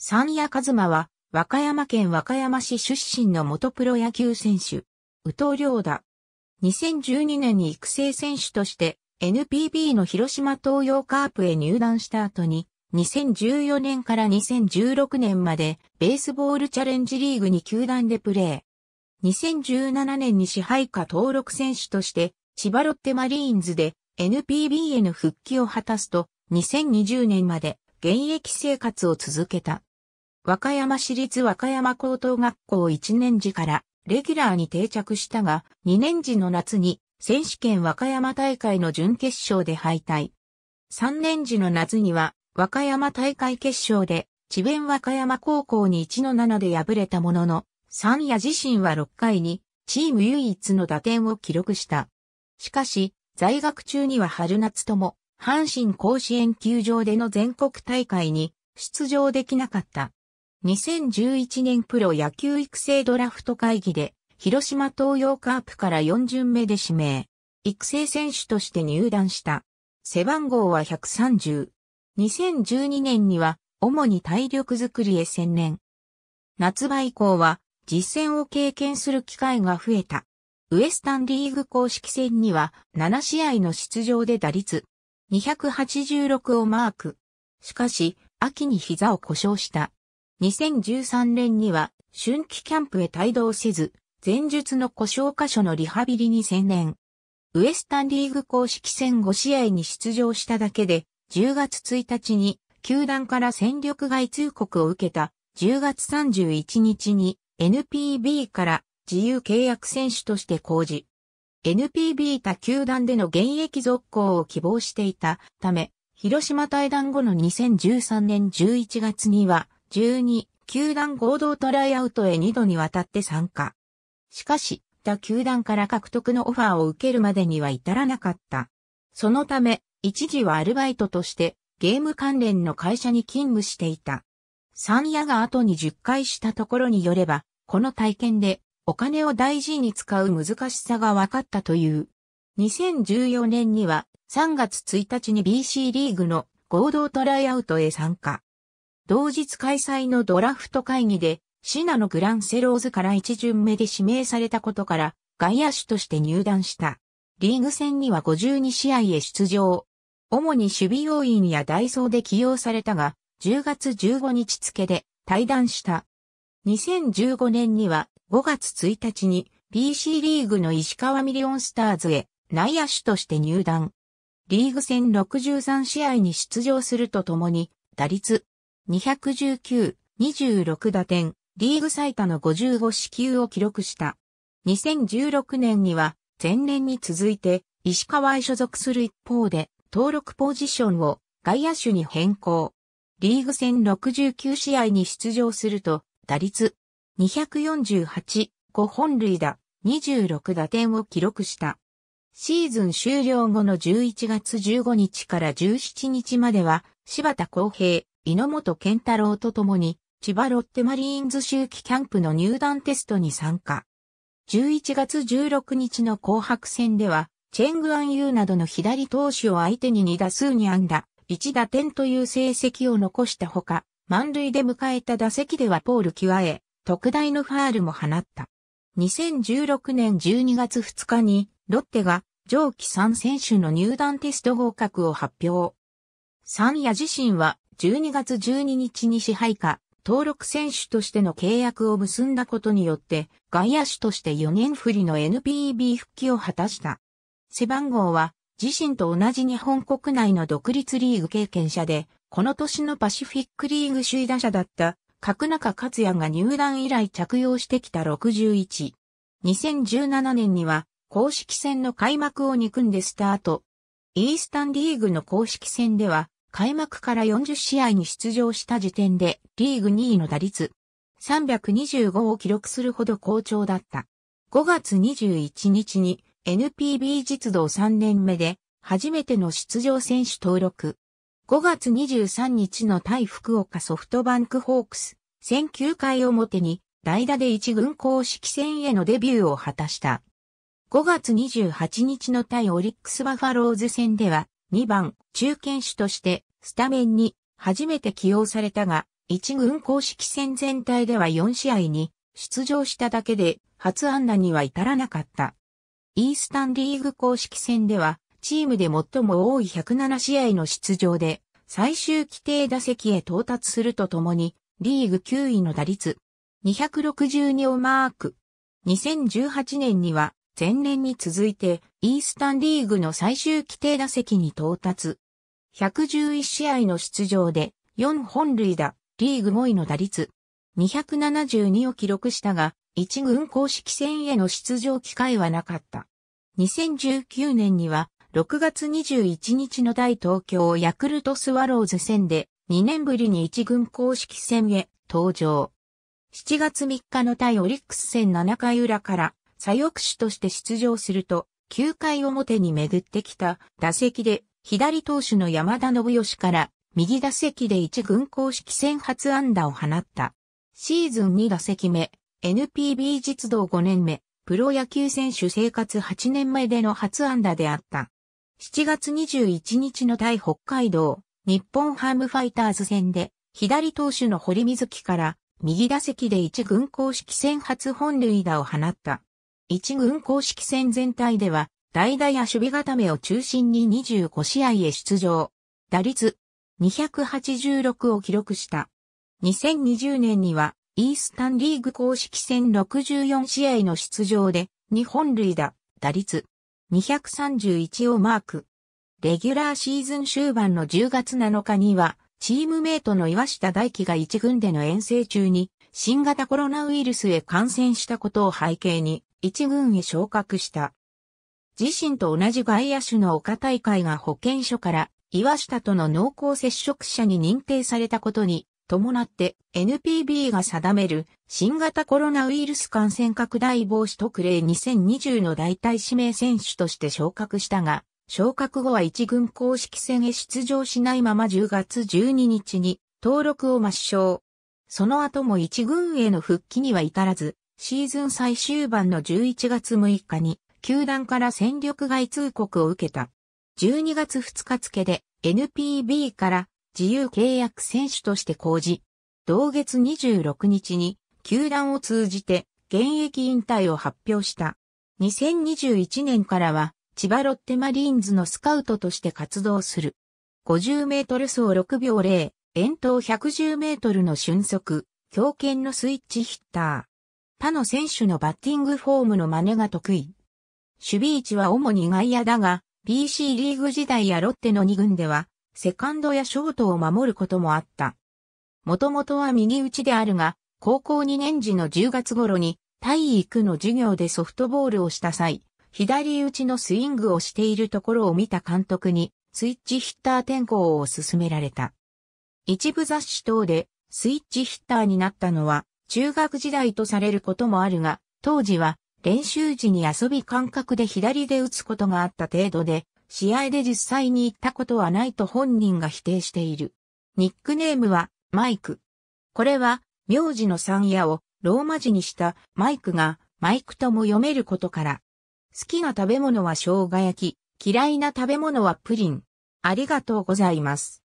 三谷和馬は、和歌山県和歌山市出身の元プロ野球選手、宇藤良だ。2012年に育成選手として NPB の広島東洋カープへ入団した後に、2014年から2016年までベースボールチャレンジリーグに球団でプレー。2017年に支配下登録選手として千葉ロッテマリーンズで NPB への復帰を果たすと2020年まで現役生活を続けた。和歌山市立和歌山高等学校1年時からレギュラーに定着したが、2年時の夏に選手権和歌山大会の準決勝で敗退。3年時の夏には和歌山大会決勝で智弁和歌山高校に1-7で敗れたものの、三夜自身は6回にチーム唯一の打点を記録した。しかし、在学中には春夏とも、阪神甲子園球場での全国大会に出場できなかった。2011年プロ野球育成ドラフト会議で、広島東洋カープから4巡目で指名。育成選手として入団した。背番号は130。2012年には、主に体力づくりへ専念。夏場以降は、実戦を経験する機会が増えた。ウエスタンリーグ公式戦には、7試合の出場で打率、286をマーク。しかし、秋に膝を故障した。2013年には春季キャンプへ帯同せず、前述の故障箇所のリハビリに専念。ウエスタンリーグ公式戦5試合に出場しただけで、10月1日に球団から戦力外通告を受けた10月31日に NPB から自由契約選手として公示。NPB 他球団での現役続行を希望していたため、広島対談後の2013年11月には12、球団合同トライアウトへ2度にわたって参加。しかし、他球団から獲得のオファーを受けるまでには至らなかった。そのため、一時はアルバイトとしてゲーム関連の会社に勤務していた。三夜が後に10回したところによれば、この体験でお金を大事に使う難しさが分かったという。2014年には3月1日に BC リーグの合同トライアウトへ参加。同日開催のドラフト会議で、シナのグランセローズから一巡目で指名されたことから、外野手として入団した。リーグ戦には52試合へ出場。主に守備要員やダイソーで起用されたが、10月15日付で退団した。2015年には5月1日に BC リーグの石川ミリオンスターズへ内野手として入団。リーグ戦63試合に出場するとともに、打率219、26打点、リーグ最多の55支給を記録した。2016年には、前年に続いて、石川へ所属する一方で、登録ポジションを外野手に変更。リーグ戦69試合に出場すると、打率248、5本塁打、26打点を記録した。シーズン終了後の11月15日から17日までは、柴田公平、井本健太郎と共に、千葉ロッテマリーンズ周期キャンプの入団テストに参加。11月16日の紅白戦では、チェングアンユーなどの左投手を相手に2打数に安打、1打点という成績を残したほか、満塁で迎えた打席ではポール際へ、特大のファールも放った。2016年12月2日に、ロッテが上記3選手の入団テスト合格を発表。三夜自身は12月12日に支配下、登録選手としての契約を結んだことによって、外野手として4年振りの NPB 復帰を果たした。背番号は、自身と同じ日本国内の独立リーグ経験者で、この年のパシフィックリーグ首位打者だった、角中克也が入団以来着用してきた61。2017年には、公式戦の開幕を憎んでスタート。イースタンリーグの公式戦では、開幕から40試合に出場した時点でリーグ2位の打率325を記録するほど好調だった。5月21日に NPB 実動3年目で初めての出場選手登録。5月23日の対福岡ソフトバンクホークス、戦9回表に代打で1軍公式戦へのデビューを果たした。5月28日の対オリックスバファローズ戦では2番、中堅手としてスタメンに初めて起用されたが、1軍公式戦全体では4試合に出場しただけで初安打には至らなかった。イースタンリーグ公式戦では、チームで最も多い107試合の出場で、最終規定打席へ到達するとともに、リーグ9位の打率、262をマーク。2018年には、前年に続いて、イースタンリーグの最終規定打席に到達。111試合の出場で、4本塁打、リーグ5位の打率、272を記録したが、一軍公式戦への出場機会はなかった。2019年には、6月21日の大東京ヤクルトスワローズ戦で、2年ぶりに一軍公式戦へ登場。7月3日の対オリックス戦7回裏から左翼手として出場すると、9回表に巡ってきた打席で、左投手の山田信義から右打席で1軍公式戦初安打を放った。シーズン2打席目、NPB 実動5年目、プロ野球選手生活8年前での初安打であった。7月21日の対北海道、日本ハムファイターズ戦で、左投手の堀水木から、右打席で1軍公式戦初本塁打を放った。一軍公式戦全体では、代打や守備固めを中心に25試合へ出場。打率286を記録した。2020年には、イースタンリーグ公式戦64試合の出場で、日本塁打、打率231をマーク。レギュラーシーズン終盤の10月7日には、チームメイトの岩下大輝が一軍での遠征中に、新型コロナウイルスへ感染したことを背景に、一軍へ昇格した。自身と同じ外野手の岡大会が保健所から岩下との濃厚接触者に認定されたことに伴って NPB が定める新型コロナウイルス感染拡大防止特例2020の代替指名選手として昇格したが、昇格後は一軍公式戦へ出場しないまま10月12日に登録を抹消。その後も一軍への復帰には至らず、シーズン最終盤の11月6日に、球団から戦力外通告を受けた。12月2日付で NPB から自由契約選手として公示。同月26日に球団を通じて現役引退を発表した。2021年からは千葉ロッテマリーンズのスカウトとして活動する。50メートル走6秒0、遠投110メートルの瞬速、強肩のスイッチヒッター。他の選手のバッティングフォームの真似が得意。守備位置は主に外野だが、p c リーグ時代やロッテの2軍では、セカンドやショートを守ることもあった。もともとは右打ちであるが、高校2年時の10月頃に体育の授業でソフトボールをした際、左打ちのスイングをしているところを見た監督に、スイッチヒッター転向を勧められた。一部雑誌等でスイッチヒッターになったのは、中学時代とされることもあるが、当時は練習時に遊び感覚で左で打つことがあった程度で、試合で実際に行ったことはないと本人が否定している。ニックネームはマイク。これは名字の山夜をローマ字にしたマイクがマイクとも読めることから。好きな食べ物は生姜焼き、嫌いな食べ物はプリン。ありがとうございます。